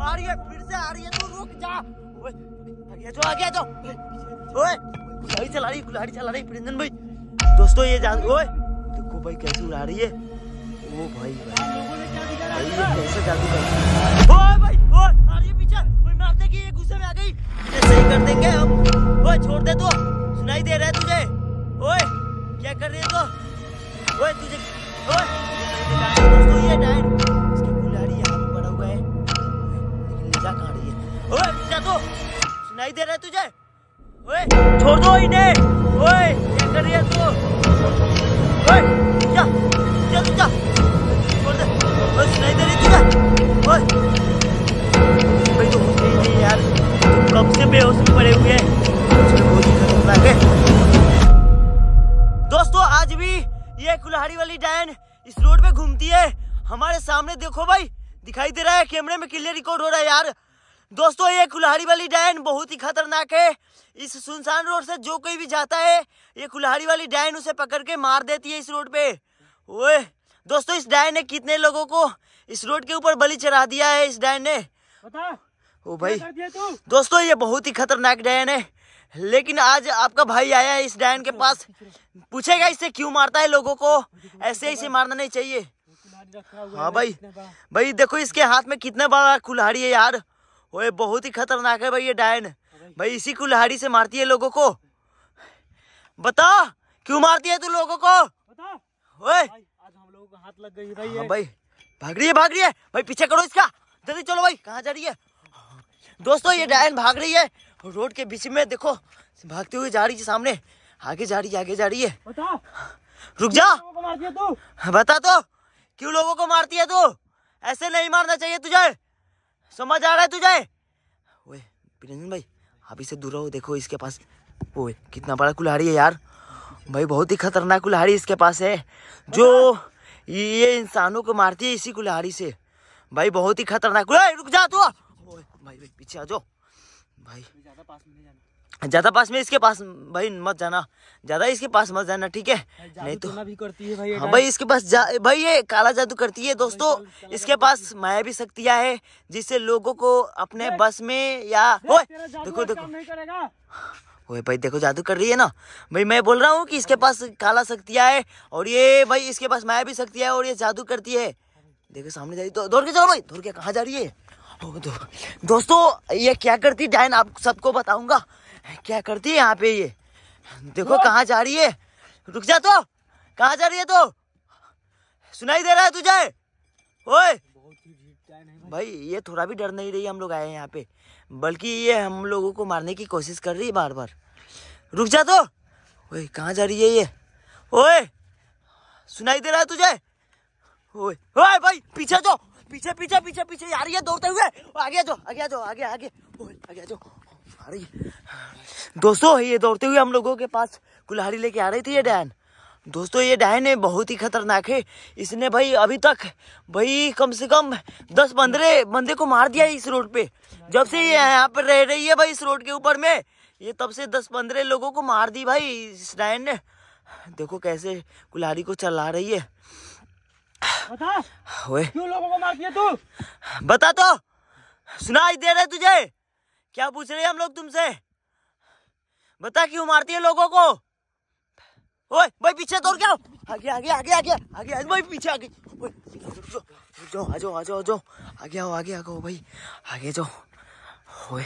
आ रही है फिर से आ रही है तो रुक जा ओए आगे जाओ आगे जाओ तो, ओए गाड़ी चला रही गाड़ी चला रही प्रिंदन भाई दोस्तों ये जान ओए देखो भाई कैसे उड़ा रही है ओ भाई भाई भाई ये कैसे जादू कर ओए भाई ओए आ रही है पीछे भाई मारते कि ये गुस्से में आ गई ये सही कर देंगे हम ओए छोड़ दे तो सुनाई दे रहा है तुझे ओए क्या कर रही है तो ओए तुझे ओए दोस्तों ये डायन सुनाई दे रहा तुझे ओए छोड़ दो इन्हें ओए ये कर रही है तू ओए जा जा तू जा छोड़ दे ओए सुनाई दे रही तुझे ओए भाई तो होते ही नहीं यार कब से बेहोश पड़े हुए हैं दोस्तों आज भी ये कुल्हाड़ी वाली डायन इस रोड पे घूमती है हमारे सामने देखो भाई दिखाई दे रहा है कैमरे में क्लियर रिकॉर्ड हो रहा है यार दोस्तों ये कुल्हाड़ी वाली डैन बहुत ही खतरनाक है इस सुनसान रोड से जो कोई भी जाता है ये कुल्हाड़ी वाली डैन उसे पकड़ के मार देती है इस रोड पे ओए दोस्तों इस डैन ने कितने लोगों को इस रोड के ऊपर बलि चढ़ा दिया है इस डैन ने ओ भाई दोस्तों ये बहुत ही खतरनाक डैन है लेकिन आज आपका भाई आया है इस डैन के पास पूछेगा इससे क्यों मारता है लोगों को ऐसे इसे मारना नहीं चाहिए हाँ भाई भाई देखो इसके हाथ में कितना बड़ा कुल्हाड़ी है यार ओए बहुत ही खतरनाक है भाई ये डायन भाई इसी कुल्हाड़ी से मारती है लोगों को बता क्यों मारती है तू लोगों को ओए आज हम लोगों को हाथ लग गई भाई हाँ भाई भाग रही है भाग रही है भाई पीछे करो इसका जल्दी चलो भाई कहाँ जा रही है दोस्तों ये डायन भाग रही है रोड के बीच में देखो भागते हुए जा रही है सामने आगे जा रही है आगे जा रही है बता रुक जा बता तो क्यों लोगों को मारती है तू ऐसे नहीं मारना चाहिए तुझे समझ आ रहा है तुझे ओए प्रियंजन भाई आप इसे दूर रहो देखो इसके पास वो कितना बड़ा कुल्हाड़ी है यार भाई बहुत ही खतरनाक कुल्हाड़ी इसके पास है जो ये इंसानों को मारती है इसी कुल्हाड़ी से भाई बहुत ही खतरनाक रुक जा तू भाई भाई पीछे आ जाओ भाई ज्यादा पास में नहीं जाना ज्यादा पास में इसके पास भाई मत जाना ज्यादा इसके पास मत जाना ठीक है नहीं तो भी करती है भाई हाँ भाई इसके पास जा भाई ये काला जादू करती है दोस्तों इसके पास माया भी शक्तियाँ है जिससे लोगों को अपने बस में या ओए देखो देखो ओए भाई देखो जादू कर रही है ना भाई मैं बोल रहा हूँ कि इसके पास काला शक्तियाँ है और ये भाई इसके पास माया भी शक्तियाँ है और ये जादू करती है देखो सामने जा रही तो दौड़ के जाओ भाई दौड़ के कहाँ जा रही है दोस्तों ये क्या करती डायन आप सबको बताऊंगा क्या करती है यहाँ पे ये देखो कहाँ जा रही है रुक जा तो कहाँ जा रही है तो सुनाई दे रहा है तुझे ओए भाई ये थोड़ा भी डर नहीं रही हम लोग आए यहाँ पे बल्कि ये हम लोगों को मारने की कोशिश कर रही है बार बार रुक जा तो ओए कहाँ जा रही है ये ओए सुनाई दे रहा है तुझे ओए ओए भाई पीछे जो पीछे पीछे पीछे पीछे आ रही है दौड़ते हुए आगे जो आगे जो आगे आगे आगे जो दोस्तों ये दौड़ते हुए हम लोगों के पास कुल्हाड़ी लेके आ रही थी ये डैन दोस्तों ये डैन है बहुत ही खतरनाक है इसने भाई अभी तक भाई कम से कम दस पंद्रह बंदे को मार दिया इस रोड पे जब से ये यहाँ पर रह रही है भाई इस रोड के ऊपर में ये तब से दस पंद्रह लोगों को मार दी भाई इस डैन ने देखो कैसे कुल्हाड़ी को चला रही है बता क्यों लोगों को मार दिया तू बता तो सुनाई दे रहे तुझे क्या पूछ रहे हैं हम लोग तुमसे बता क्यों मारती है लोगों को ओए भाई पीछे तोड़ क्या आगे आगे आगे आगे आगे आगे भाई पीछे आगे जो आ जाओ आ जाओ जाओ आगे आओ आगे आ गो भाई आगे जाओ ओए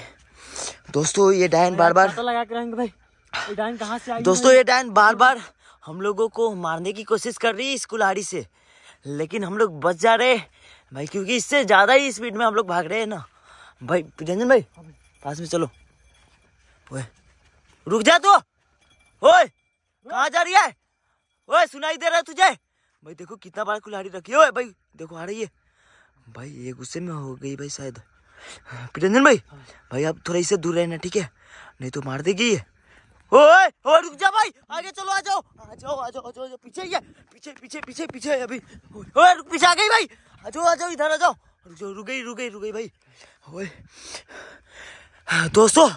दोस्तों ये डायन बार बार लगा के रहेंगे भाई ये डायन कहाँ से आई दोस्तों ये डायन बार बार हम लोगों को मारने की कोशिश कर रही है इस कुल्हाड़ी से लेकिन हम लोग बच जा रहे भाई क्योंकि इससे ज़्यादा ही स्पीड में हम लोग भाग रहे हैं ना भाई रंजन भाई पास में चलो ओए रुक जा तू ओए कहा जा रही है ओए सुनाई दे रहा है तुझे भाई देखो कितना बड़ा कुल्हाड़ी रखी है भाई देखो आ रही है भाई ये गुस्से में हो गई भाई शायद प्रियंजन भाई भाई आप थोड़ा इससे दूर रहना ठीक है नहीं तो मार देगी ये ओए ओ रुक जा भाई आगे चलो आ जाओ आ जाओ आ जाओ आ जाओ पीछे ही है पीछे पीछे पीछे पीछे अभी ओए रुक पीछे आ गई भाई आ जाओ आ जाओ इधर आ जाओ रुक जाओ रुक गई रुक गई रुक गई भाई ओए दोस्तों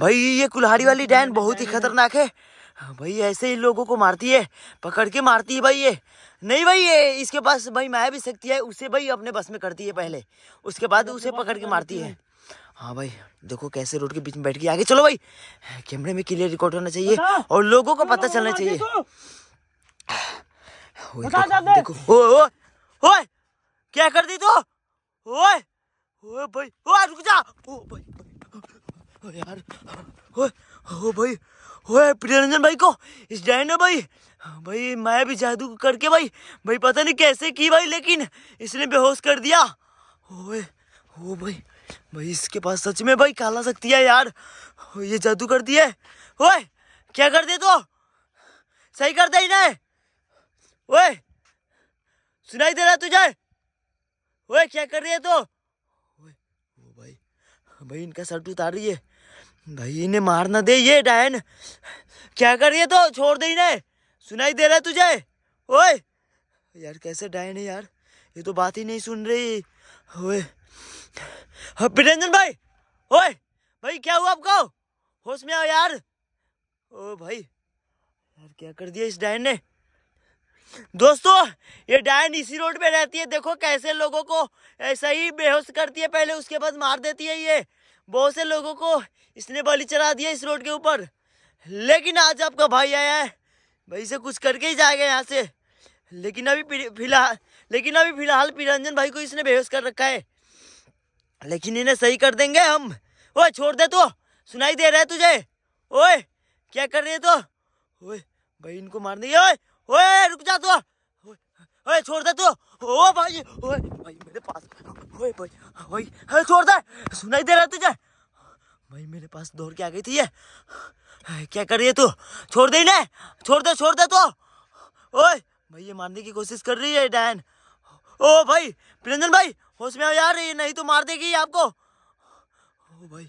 भाई ये कुल्हाड़ी वाली डैन बहुत ही खतरनाक है भाई ऐसे ही लोगों को मारती है पकड़ के मारती है भाई ये नहीं भाई ये इसके पास भाई माया भी सकती है उसे भाई अपने बस में करती है पहले उसके बाद उसे पकड़ के मारती है हाँ भाई देखो कैसे रोड के बीच में बैठ के आगे चलो भाई कैमरे में क्लियर रिकॉर्ड होना चाहिए और लोगों को पता चलना चाहिए देखो ओ ओ क्या कर दी तू ओए ओए भाई ओ रुक जा ओ भाई यार ओ, ओ भाई ओए प्रियरंजन भाई को इस जाए ना भाई हाँ भाई मैं भी जादू करके भाई भाई पता नहीं कैसे की भाई लेकिन इसने बेहोश कर दिया ओए ओ भाई भाई इसके पास सच में भाई काला शक्ति है यार ये जादू कर दिया ओए क्या कर दे तो सही कर दे इन्हें ओए सुनाई दे रहा तुझे ओए क्या कर रही है तो ओए ओ भाई भाई इनका शर्ट उतार रही है भाई इन्हें मारना दे ये डायन क्या करिए तो छोड़ दे इन्हें सुनाई दे रहा है तुझे ओए यार कैसे डायन है यार ये तो बात ही नहीं सुन रही ओए बिरंजन भाई ओए भाई क्या हुआ आपको होश में आओ यार ओ भाई यार क्या कर दिया इस डायन ने दोस्तों ये डायन इसी रोड पे रहती है देखो कैसे लोगों को ऐसा ही बेहोश करती है पहले उसके बाद मार देती है ये बहुत से लोगों को इसने बलि चढ़ा दिया इस रोड के ऊपर लेकिन आज आपका भाई आया है भाई से कुछ करके ही जाएगा यहाँ से लेकिन अभी फिलहाल लेकिन अभी फिलहाल पीरंजन भाई को इसने बेहोश कर रखा है लेकिन इन्हें सही कर देंगे हम ओए छोड़ दे तो सुनाई दे रहा है तुझे ओए क्या कर रहे तो ओए भाई इनको मार देंगे ओए ओए रुक जा तो ओए छोड़ दे तो ओ भाई ओए भाई मेरे पास ओए भाई ओए छोड़ दे सुनाई दे रहा है तुझे भाई मेरे पास दौड़ के आ गई थी ये क्या कर रही है तू छोड़ दे इन्हें छोड़ दे छोड़ दे तो ओए भाई ये मारने की कोशिश कर रही है डैन ओ भाई प्रंजन भाई होश में आओ यार ये नहीं तो मार देगी आपको ओ भाई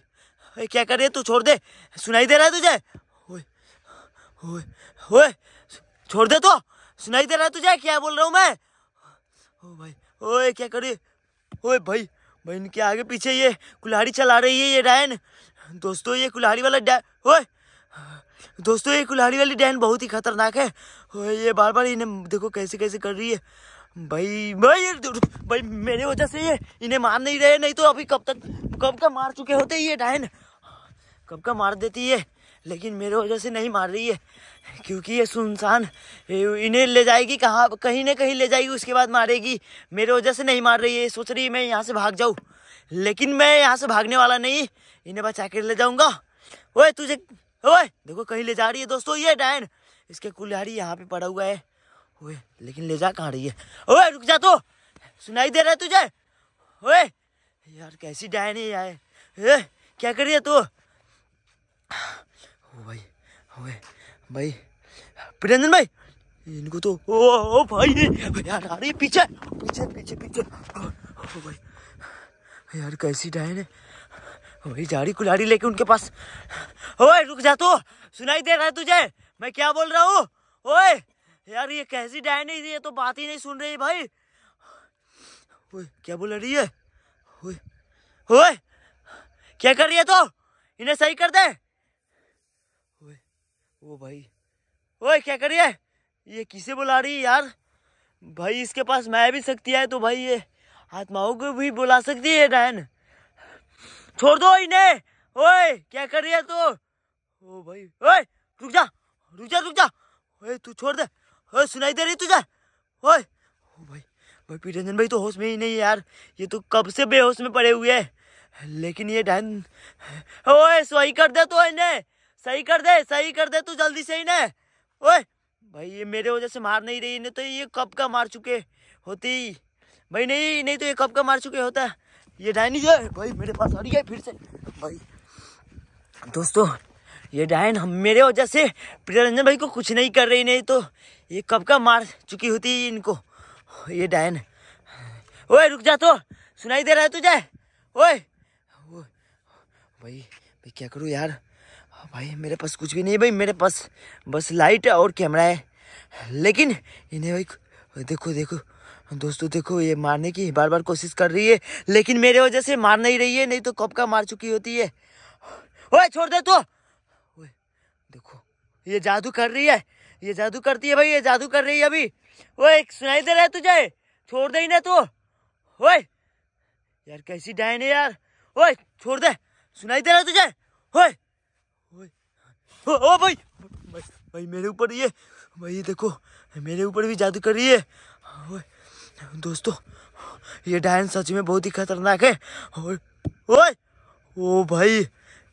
ए, क्या कर रही है तू छोड़ दे सुनाई दे रहा है तुझे ओए ओए ओए छोड़ दे तो सुनाई दे रहा है तुझे क्या बोल रहा हूँ मैं ओ भाई ओए क्या करिए ओए भाई भाई इनके आगे पीछे ये कुल्हाड़ी चला रही है ये डायन दोस्तों ये कुल्हाड़ी वाला डैन ओए दोस्तों ये कुल्हाड़ी वाली डैन बहुत ही खतरनाक है ओए ये बार बार इन्हें देखो कैसे कैसे कर रही है भाई भाई भाई मेरे वजह से ये इन्हें मार नहीं रहे नहीं तो अभी कब तक कब का मार चुके होते ये डैन कब का मार देती है लेकिन मेरे वजह से नहीं मार रही है क्योंकि ये सुनसान इन्हें ले जाएगी कहाँ कहीं ना कहीं ले जाएगी उसके बाद मारेगी मेरे वजह से नहीं मार रही है सोच रही है मैं यहाँ से भाग जाऊँ लेकिन मैं यहाँ से भागने वाला नहीं इन्हें बचा कर ले जाऊँगा ओए तुझे ओए देखो कहीं ले जा रही है दोस्तों ये डायन इसके कुल्हाड़ी यहाँ पे पड़ा हुआ है ओए लेकिन ले जा कहाँ रही है ओए रुक जा तो सुनाई दे रहा है तुझे ओए यार कैसी डायन है यार ए, क्या कर रही है तू भाई ओए भाई प्रियंजन भाई इनको तो ओ, ओ भाई यार आ रही पीछे पीछे पीछे पीछे ओ, ओ भाई यार कैसी डायन है वही झाड़ी कुलाड़ी लेके उनके पास ओए रुक जा तू सुनाई दे रहा है तुझे मैं क्या बोल रहा हूँ ओए यार ये कैसी डायन है ये तो बात ही नहीं सुन रही भाई ओए क्या बोल रही है ओए ओए क्या कर रही है तो इन्हें सही कर दे ओए वो भाई ओए क्या करिए ये किसे बुला रही है यार भाई इसके पास मैं भी सकती है तो भाई ये आत्माओं को भी बुला सकती है डायन छोड़ दो इन्हें ओए क्या कर रही है तू ओ भाई ओए रुक जा रुक जा रुक जा ओए तू छोड़ दे ओए सुनाई दे रही तुझे ओए ओ भाई भाई पी रंजन भाई तो होश में ही नहीं यार ये तो कब से बेहोश में पड़े हुए हैं लेकिन ये डायन ओए सही कर दे तो इन्हें सही कर दे सही कर दे तू जल्दी से इन्हें ओए भाई ये मेरे वजह से मार नहीं रही इन्हें तो ये कब का मार चुके होती भाई नहीं नहीं तो ये कब का मार चुके होता ये डायन जो है भाई मेरे पास रही है फिर से भाई दोस्तों ये डायन हम मेरे वजह से प्रियरंजन भाई को कुछ नहीं कर रही नहीं तो ये कब का मार चुकी होती इनको ये डायन ओए रुक जा तो सुनाई दे रहा है तुझे ओए भाई भाई क्या करूँ यार भाई मेरे पास कुछ भी नहीं भाई मेरे पास बस लाइट और कैमरा है लेकिन इन्हें भाई देखो देखो दोस्तों देखो ये मारने की बार बार कोशिश कर रही है लेकिन मेरे वजह से मार नहीं रही है नहीं तो कब का मार चुकी होती है ओए छोड़ दे तो देखो ये जादू कर रही है ये जादू करती है भाई ये जादू कर रही है अभी एक सुनाई दे रहा है तुझे छोड़ दे ही ना तू ओए यार कैसी डायन है यार ओए छोड़ दे सुनाई दे रहा है तुझे ओए ओ, ओ भाई भाई मेरे ऊपर ये भाई ये देखो मेरे ऊपर भी जादू कर रही है ओए दोस्तों ये डायन सच में बहुत ही खतरनाक है और ओए ओ भाई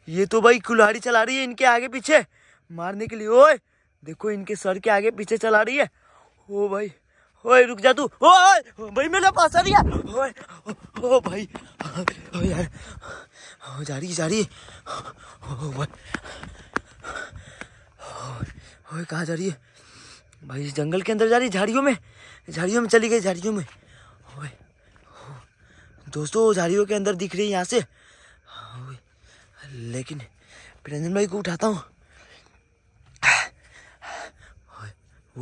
ये तो भाई कुल्हाड़ी चला रही है इनके आगे पीछे मारने के लिए ओए देखो इनके सर के आगे पीछे चला रही है ओ भाई ओए रुक जा तू ओए भाई मेरा पास आ रही है ओए ओ भाई ओ यार ओ जा रही जा रही ओ भाई ओए कहाँ जा रही है भाई इस जंगल के अंदर जा रही झाड़ियों में झाड़ियों में चली गई झाड़ियों में ओए दोस्तों झाड़ियों के अंदर दिख रही है यहाँ से लेकिन प्रेजेंट भाई को उठाता हूँ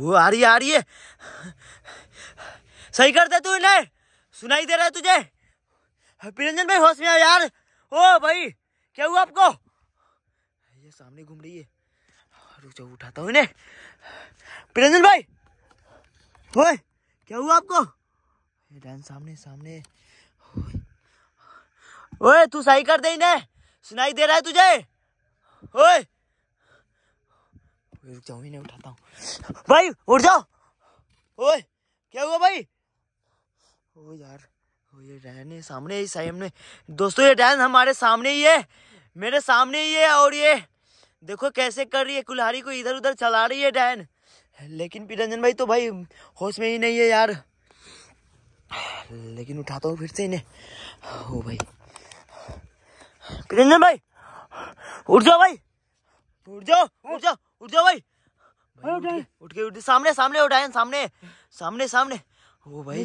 वो आ रही है आ रही है सही कर दे तू इन्हें सुनाई दे रहा है तुझे प्रियंजन भाई होश में आ यार ओ भाई क्या हुआ आपको ये सामने घूम रही है रुक जाओ उठाता हूँ इन्हें प्रियंजन भाई ओए क्या हुआ आपको डैन सामने सामने ओए तू सही कर दे इन्हें सुनाई दे रहा है तुझे ओए रुक जाओ इन्हें उठाता हूँ भाई उठ जाओ ओए क्या हुआ भाई ओ यार ओ ये डैन है सामने ही सही हमने दोस्तों ये डैन हमारे सामने ही है मेरे सामने ही है और ये देखो कैसे कर रही है कुल्हारी को इधर उधर चला रही है डैन लेकिन फिर रंजन भाई तो भाई होश में ही नहीं है यार लेकिन उठाता हूँ फिर से इन्हें हो भाई रंजन भाई उठ जाओ भाई उठ जाओ उठ जाओ उठ जाओ भाई उठ के उठ के सामने सामने उठाए सामने सामने सामने ओ भाई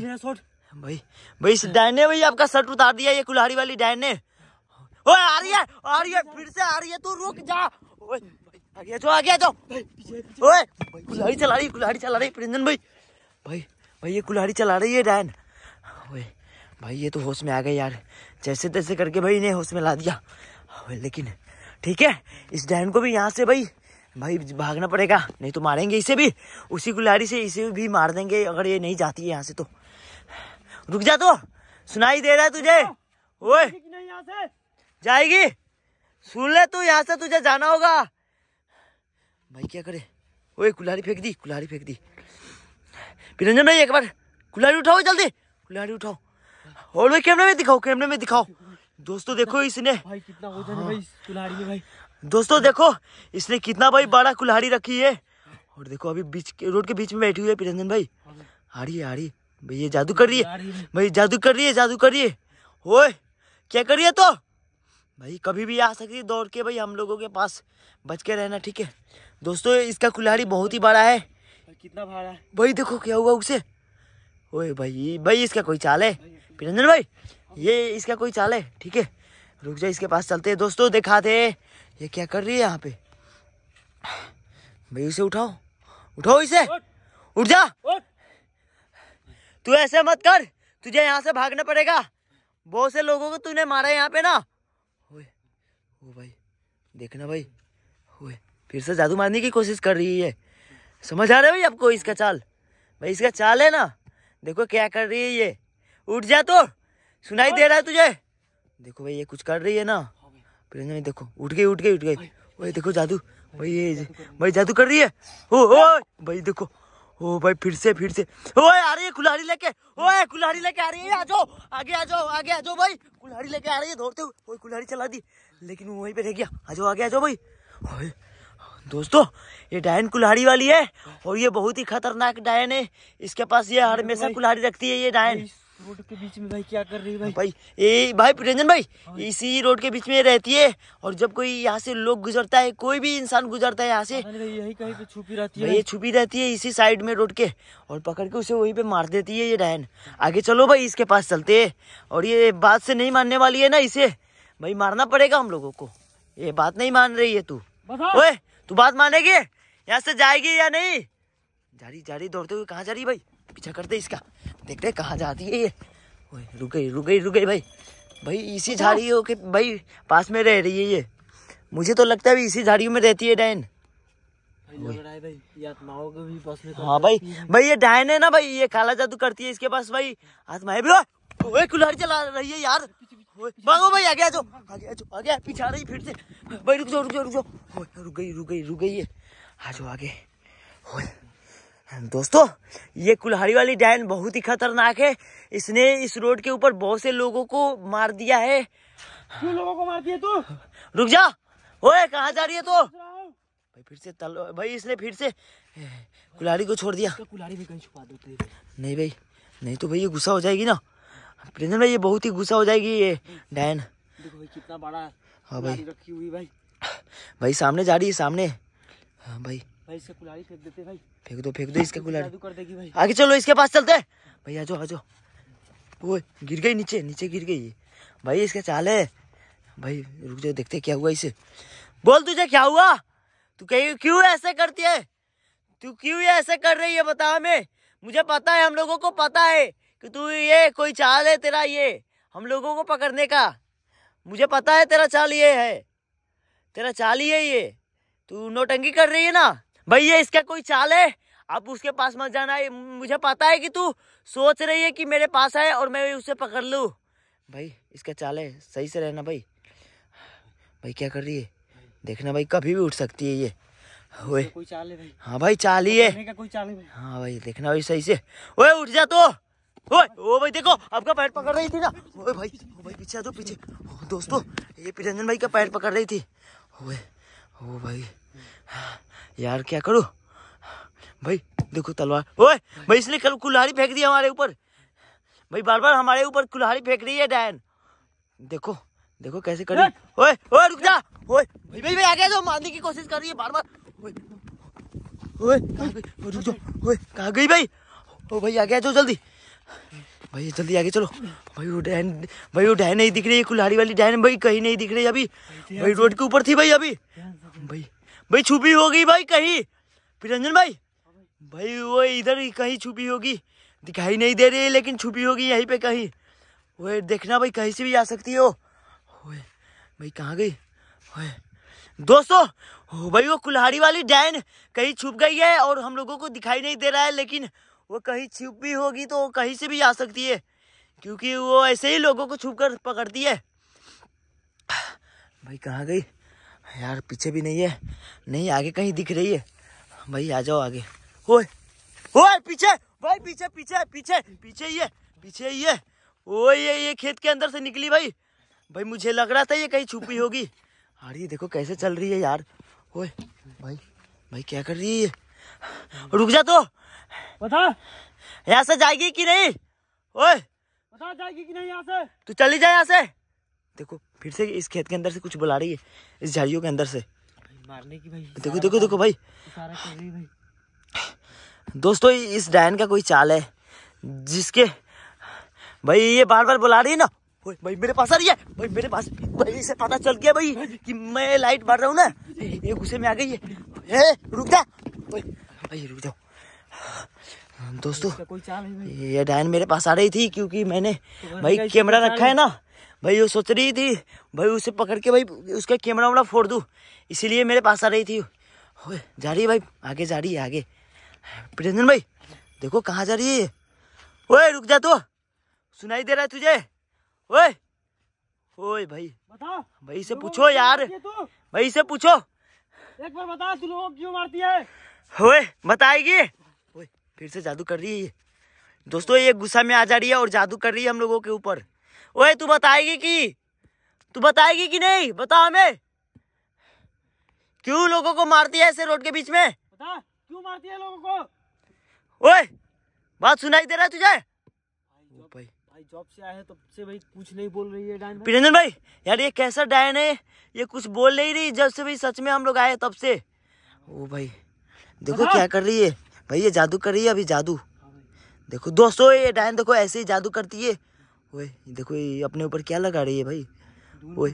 भाई भाई इस डायन ने भाई आपका शर्ट उतार दिया ये कुल्हाड़ी वाली डायन ने ओ आ रही है आ रही है फिर से आ रही है तू रुक जा आगे आगे ओए कुल्हाड़ी चला रही कुल्हाड़ी चला रही प्रिंजन भाई भाई भाई ये कुल्हाड़ी चला रही है डैन ओए भाई ये तो होश में आ गए यार जैसे तैसे करके भाई इन्हें होश में ला दिया लेकिन ठीक है इस डैन को भी यहाँ से भाई भाई भागना पड़ेगा नहीं तो मारेंगे इसे भी उसी गुलाड़ी से इसे भी मार देंगे अगर ये नहीं जाती है यहाँ से तो रुक जा तो सुनाई दे रहा है तुझे ओए जाएगी सुन ले तू यहाँ से तुझे जाना होगा भाई क्या करे ओए कुल्हाड़ी फेंक दी कुल्हाड़ी फेंक दी प्रंजन भाई एक बार कुल्हाड़ी उठाओ जल्दी कुल्हाड़ी उठाओ और भाई कैमरे में दिखाओ कैमरे में दिखाओ दोस्तों देखो इसने भाई कितना वजन है भाई कुल्हाड़ी में भाई दोस्तों देखो इसने कितना भाई बड़ा कुल्हाड़ी रखी है और देखो अभी बीच के रोड के बीच में बैठी हुई है प्रियंजन भाई आ रही है आ रही भाई ये जादू कर रही है भाई जादू कर रही है जादू कर रही है ओए क्या कर रही है तो भाई कभी भी आ सकती है दौड़ के भाई हम लोगों के पास बच के रहना ठीक है दोस्तों इसका कुल्हाड़ी बहुत ही बड़ा है कितना भाड़ा है भाई देखो क्या हुआ उसे ओए भाई भाई इसका कोई चाल है पिरंजन भाई ये इसका कोई चाल है ठीक है रुक जाए इसके पास चलते हैं दोस्तों दिखाते ये क्या कर रही है यहाँ पे भाई इसे उठाओ उठाओ इसे उठ जा तू ऐसे मत कर तुझे यहाँ से भागना पड़ेगा बहुत से लोगों को तूने मारा है यहाँ पे ना ओ भाई देखना भाई ओए फिर से जादू मारने की कोशिश कर रही है समझ आ रहे हो आपको इसका चाल भाई इसका चाल है ना देखो क्या कर रही है ये उठ जा तो सुनाई दे रहा है तुझे देखो भाई ये कुछ कर रही है ना फिर देखो उठ गई उठ गई उठ गई वही देखो जादू भाई ये भाई जादू कर रही है ओ ओ भाई देखो ओ भाई फिर से फिर से ओए आ रही है कुल्हाड़ी लेके ओए कुल्हाड़ी लेके आ रही है आजो आगे आजो आगे आजो भाई कुल्हाड़ी लेके आ रही है दौड़ते हुए कुल्हाड़ी चला दी लेकिन वो वहीं पे रह गया आजो आगे आजो भाई दोस्तों ये डायन कुल्हाड़ी वाली है और ये बहुत ही खतरनाक डायन है इसके पास ये हमेशा कुल्हाड़ी रखती है ये डायन रोड के बीच में भाई क्या कर रही है भाई भाई ये भाई प्रियंजन भाई हाँ। इसी रोड के बीच में रहती है और जब कोई यहाँ से लोग गुजरता है कोई भी इंसान गुजरता है यहाँ से हाँ, यही कहीं पे छुपी रहती है ये छुपी रहती है इसी साइड में रोड के और पकड़ के उसे वहीं पे मार देती है ये डायन आगे चलो भाई इसके पास चलते है और ये बात से नहीं मानने वाली है ना इसे भाई मारना पड़ेगा हम लोगो को ये बात नहीं मान रही है तू तू बात मानेगी यहाँ से जाएगी या नहीं जा रही जा रही दौड़ते हुए कहाँ जा रही भाई पीछा करते इसका देख रहे कहाँ जाती है ये रुक गई रुक गई रुक गई भाई भाई इसी हाँ। झाड़ियों के भाई पास में रह रही है ये मुझे तो लगता है इसी झाड़ियों में रहती है डायन हाँ भाई भाई ये डायन है ना भाई ये काला जादू करती है इसके पास भाई आत्मा है कुल्हाड़ी चला रही है यार भागो भाई आगे आ जाओ आगे आ जाओ आगे पीछे आ रही फिर से भाई रुक जाओ रुक जाओ रुक जाओ रुक गई रुक गई रुक गई है आ जाओ आगे दोस्तों ये कुल्हाड़ी वाली डायन बहुत ही खतरनाक है इसने इस रोड के ऊपर बहुत से लोगों को मार दिया है क्यों लोगों को मार दिया तू रुक जा ओए कहाँ जा रही है तो भाई फिर से तल भाई इसने फिर से कुल्हाड़ी को छोड़ दिया कुल्हाड़ी भी कहीं छुपा देते नहीं भाई नहीं तो भाई ये गुस्सा हो जाएगी ना प्रिंसन भाई ये बहुत ही गुस्सा हो जाएगी ये डैन देखो भाई कितना बड़ा है हाँ भाई रखी हुई भाई भाई सामने जा रही है सामने हाँ भाई भाई इसके कुल्हाड़ी फेंक देते भाई फेंक दो फेंक दो इसके कुल्हाड़ी कर देगी भाई आगे चलो इसके पास चलते भाई आ जाओ आ जाओ वो गिर गई नीचे नीचे गिर गई भाई इसका चाल है भाई रुक जाओ देखते क्या हुआ इसे बोल तुझे क्या हुआ तू कहीं क्यों ऐसे करती है तू क्यों ऐसे कर रही है बता हमें मुझे पता है हम लोगों को पता है कि तू ये कोई चाल है तेरा ये हम लोगों को पकड़ने का मुझे पता है तेरा चाल ये है तेरा चाल ही है ये तू नोटंगी कर रही है ना भाई ये इसका कोई चाल है आप उसके पास मत जाना है मुझे पता है कि तू सोच रही है कि मेरे पास आए और मैं उसे पकड़ लूँ भाई इसका चाल है सही से रहना भाई भाई क्या कर रही है देखना भाई कभी भी उठ सकती है ये कोई चाल है भाई हाँ भाई चाल ही है है हाँ भाई देखना भाई सही से ओए उठ जा तो ओ भाई देखो आपका पैर पकड़ रही थी ना ओए भाई ओ भाई पीछे आ पीछे दोस्तों ये प्रियंजन भाई का पैर पकड़ रही थी ओए ओ भाई यार क्या करो भाई देखो तलवार ओए भाई इसने कल कुल्हाड़ी फेंक दी हमारे ऊपर भाई बार बार हमारे ऊपर कुल्हाड़ी फेंक रही है डैन देखो देखो कैसे कर रही ओए ओए रुक जा ओए भाई भाई भाई आगे जाओ मारने की कोशिश कर रही है बार बार ओए ओए रुक जाओ ओए कहाँ गई भाई ओ भाई आ गया जो जल्दी भाई जल्दी आगे चलो भाई वो डैन भाई वो डैन नहीं दिख रही है कुल्हाड़ी वाली डैन भाई कहीं नहीं दिख रही अभी भाई रोड के ऊपर थी भाई अभी भाई भाई छुपी होगी भाई कहीं प्रियंजन भाई भाई वो इधर ही कहीं छुपी होगी दिखाई नहीं दे रही है लेकिन छुपी होगी यहीं पे कहीं वो देखना भाई कहीं से भी आ सकती हो भाई कहाँ गई दोस्तों भाई वो कुल्हाड़ी वाली डैन कहीं छुप गई है और हम लोगों को दिखाई नहीं दे रहा है लेकिन वो कहीं भी होगी तो वो कहीं से भी आ सकती है क्योंकि वो ऐसे ही लोगों को छुप कर पकड़ती है भाई कहाँ गई यार पीछे भी नहीं है नहीं आगे कहीं दिख रही है भाई आ जाओ आगे ओए ओए पीछे भाई पीछे पीछे पीछे पीछे ये पीछे ये ओ ये ये खेत के अंदर से निकली भाई भाई मुझे लग रहा था ये कहीं छुपी होगी अरे ये देखो कैसे चल रही है यार ओए भाई भाई क्या कर रही है रुक जा तो बता यहाँ से जाएगी कि नहीं ओए बता जाएगी कि नहीं यहाँ से तू चली जाए यहाँ से देखो फिर से इस खेत के अंदर से कुछ बुला रही है इस झाड़ियों के अंदर से मारने की भाई देखो देखो देखो भाई दोस्तों इस डायन का कोई चाल है जिसके भाई ये बार बार बुला रही है ना भाई मेरे पास आ रही है भाई मेरे पास भाई इसे पता चल गया भाई कि मैं लाइट मार रहा हूँ ना ये गुस्से में आ गई है ए, रुक जा भाई भाई रुक जाओ हाँ, दोस्तों ये डायन मेरे पास आ रही थी क्योंकि मैंने तो भाई कैमरा रखा है ना भाई वो सोच रही थी भाई उसे पकड़ के भाई उसका कैमरा वमरा फोड़ दूँ इसीलिए मेरे पास आ रही थी जा रही है भाई आगे जा रही है आगे प्रियंजन भाई देखो कहाँ जा रही है ओए रुक जा तो सुनाई दे रहा है तुझे ओए ओए भाई बताओ भाई से पूछो यार भाई से पूछो एक बार बता तू क्यों मारती है ओए बताएगी फिर से जादू कर रही है दोस्तों ये गुस्सा में आ जा रही है और जादू कर रही है हम लोगों के ऊपर ओए तू बताएगी कि तू बताएगी कि नहीं बता हमें क्यों लोगों को मारती है ऐसे रोड के बीच में बता क्यों मारती है लोगों को ओए बात सुनाई दे रहा है तुझे भाई भाई जॉब से आए हैं तब से भाई कुछ नहीं बोल रही है डायन पीरेंद्र भाई यार ये कैसा डायन है ये कुछ बोल नहीं रही जब से भाई सच में हम लोग आए तब से ओ भाई देखो क्या कर रही है भाई ये जादू कर रही है अभी जादू देखो दोस्तों ये डायन देखो ऐसे ही जादू करती है ओए देखो ये अपने ऊपर क्या लगा रही है भाई ओए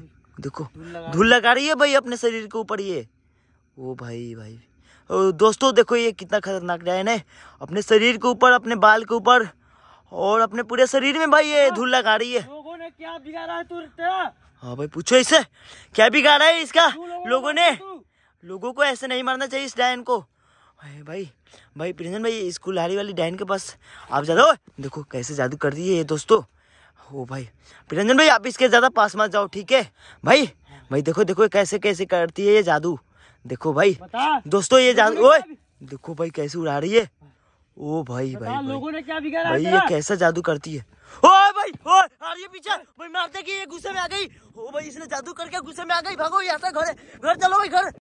देखो धूल लगा रही है भाई अपने शरीर के ऊपर ये ओ भाई भाई दोस्तों देखो ये कितना खतरनाक डायन है अपने शरीर के ऊपर अपने बाल के ऊपर और अपने पूरे शरीर में भाई ये धूल लगा रही है लोगों ने क्या बिगाड़ा है तू हाँ भाई पूछो इसे क्या बिगाड़ा है इसका लोगों ने लोगों को ऐसे नहीं मारना चाहिए इस डायन को भाई भाई प्रिंजन भाई स्कूल हारी वाली डाइन के पास आप ज़्यादा देखो कैसे जादू कर दिए ये दोस्तों ओ भाई प्रियंजन भाई आप इसके ज़्यादा पास मत जाओ ठीक है भाई भाई देखो देखो कैसे कैसे करती है ये जादू देखो भाई दोस्तों ये जादू ओ देखो भाई कैसे उड़ा रही है ओ भाई भाई, भाई लोगों ने क्या बिगाड़ा भाई ये कैसा जादू करती है ओ भाई ओ आ रही है पीछे भाई मारते कि ये गुस्से में आ गई ओ भाई इसने जादू करके गुस्से में आ गई भागो यहाँ से घर घर चलो भाई घर